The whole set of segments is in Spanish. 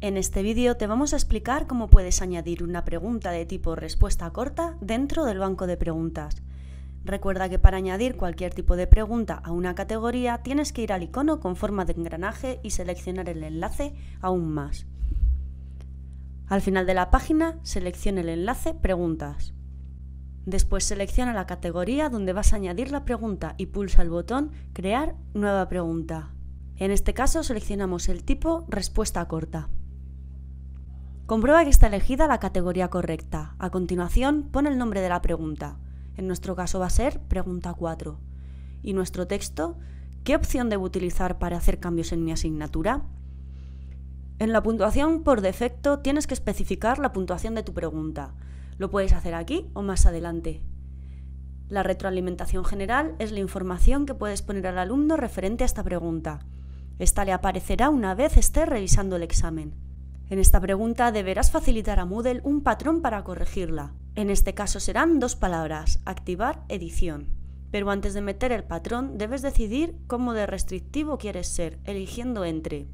En este vídeo te vamos a explicar cómo puedes añadir una pregunta de tipo respuesta corta dentro del banco de preguntas. Recuerda que para añadir cualquier tipo de pregunta a una categoría tienes que ir al icono con forma de engranaje y seleccionar el enlace aún más. Al final de la página selecciona el enlace Preguntas. Después selecciona la categoría donde vas a añadir la pregunta y pulsa el botón Crear nueva pregunta. En este caso seleccionamos el tipo Respuesta corta. Comprueba que está elegida la categoría correcta. A continuación, pon el nombre de la pregunta. En nuestro caso va a ser pregunta 4. Y nuestro texto, ¿qué opción debo utilizar para hacer cambios en mi asignatura? En la puntuación por defecto tienes que especificar la puntuación de tu pregunta. Lo puedes hacer aquí o más adelante. La retroalimentación general es la información que puedes poner al alumno referente a esta pregunta. Esta le aparecerá una vez esté revisando el examen. En esta pregunta deberás facilitar a Moodle un patrón para corregirla. En este caso serán dos palabras, activar edición. Pero antes de meter el patrón debes decidir cómo de restrictivo quieres ser, eligiendo entre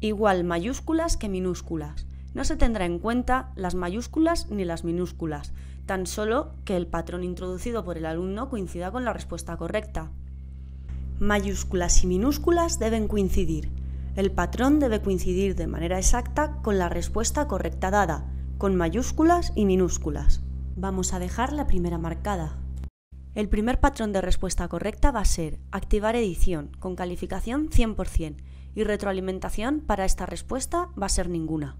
igual mayúsculas que minúsculas. No se tendrá en cuenta las mayúsculas ni las minúsculas, tan solo que el patrón introducido por el alumno coincida con la respuesta correcta. Mayúsculas y minúsculas deben coincidir. El patrón debe coincidir de manera exacta con la respuesta correcta dada, con mayúsculas y minúsculas. Vamos a dejar la primera marcada. El primer patrón de respuesta correcta va a ser activar edición con calificación 100% y retroalimentación para esta respuesta va a ser ninguna.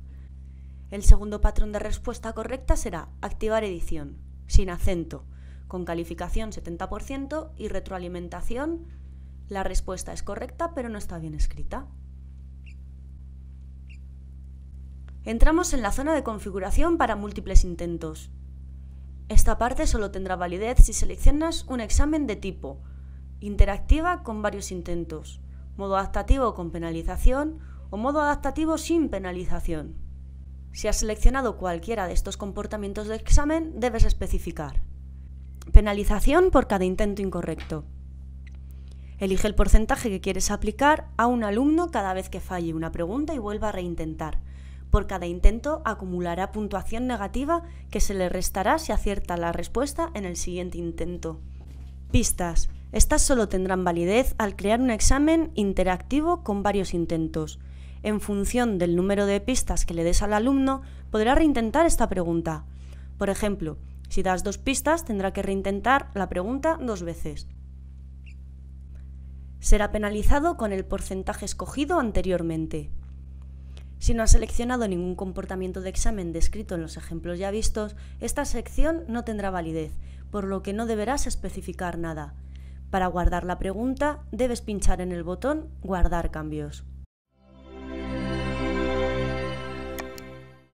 El segundo patrón de respuesta correcta será activar edición sin acento con calificación 70% y retroalimentación. La respuesta es correcta pero no está bien escrita. entramos en la zona de configuración para múltiples intentos. Esta parte solo tendrá validez si seleccionas un examen de tipo interactiva con varios intentos, modo adaptativo con penalización o modo adaptativo sin penalización. Si has seleccionado cualquiera de estos comportamientos de examen, debes especificar. Penalización por cada intento incorrecto. Elige el porcentaje que quieres aplicar a un alumno cada vez que falle una pregunta y vuelva a reintentar, por cada intento acumulará puntuación negativa que se le restará si acierta la respuesta en el siguiente intento. Pistas. Estas solo tendrán validez al crear un examen interactivo con varios intentos. En función del número de pistas que le des al alumno, podrá reintentar esta pregunta. Por ejemplo, si das dos pistas, tendrá que reintentar la pregunta dos veces. Será penalizado con el porcentaje escogido anteriormente. Si no has seleccionado ningún comportamiento de examen descrito en los ejemplos ya vistos, esta sección no tendrá validez, por lo que no deberás especificar nada. Para guardar la pregunta, debes pinchar en el botón Guardar cambios.